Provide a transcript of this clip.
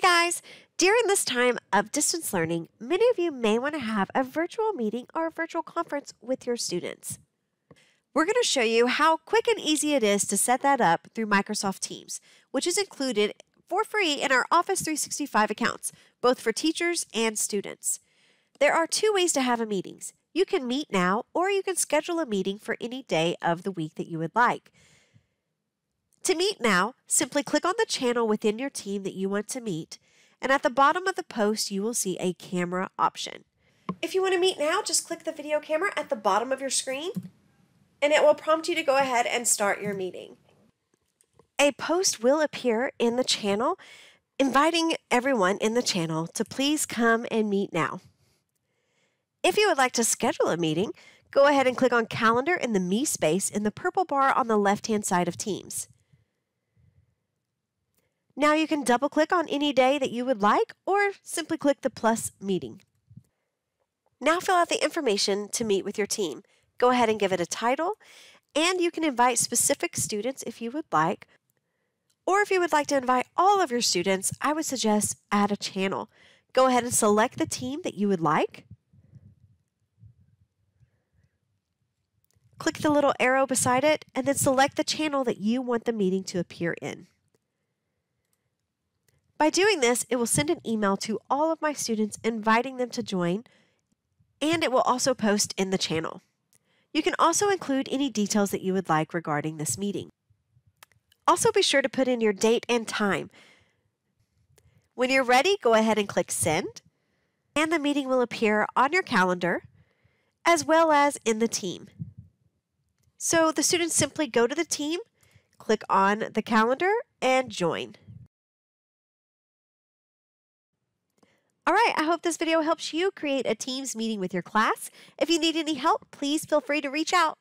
Hey guys! During this time of distance learning, many of you may want to have a virtual meeting or a virtual conference with your students. We're going to show you how quick and easy it is to set that up through Microsoft Teams, which is included for free in our Office 365 accounts, both for teachers and students. There are two ways to have a meetings. You can meet now or you can schedule a meeting for any day of the week that you would like. To meet now, simply click on the channel within your team that you want to meet, and at the bottom of the post, you will see a camera option. If you want to meet now, just click the video camera at the bottom of your screen, and it will prompt you to go ahead and start your meeting. A post will appear in the channel inviting everyone in the channel to please come and meet now. If you would like to schedule a meeting, go ahead and click on Calendar in the Me space in the purple bar on the left hand side of Teams. Now you can double click on any day that you would like or simply click the plus meeting. Now fill out the information to meet with your team. Go ahead and give it a title, and you can invite specific students if you would like. Or if you would like to invite all of your students, I would suggest add a channel. Go ahead and select the team that you would like. Click the little arrow beside it, and then select the channel that you want the meeting to appear in. By doing this, it will send an email to all of my students inviting them to join, and it will also post in the channel. You can also include any details that you would like regarding this meeting. Also, be sure to put in your date and time. When you're ready, go ahead and click send, and the meeting will appear on your calendar as well as in the team. So the students simply go to the team, click on the calendar, and join. All right, I hope this video helps you create a Teams meeting with your class. If you need any help, please feel free to reach out.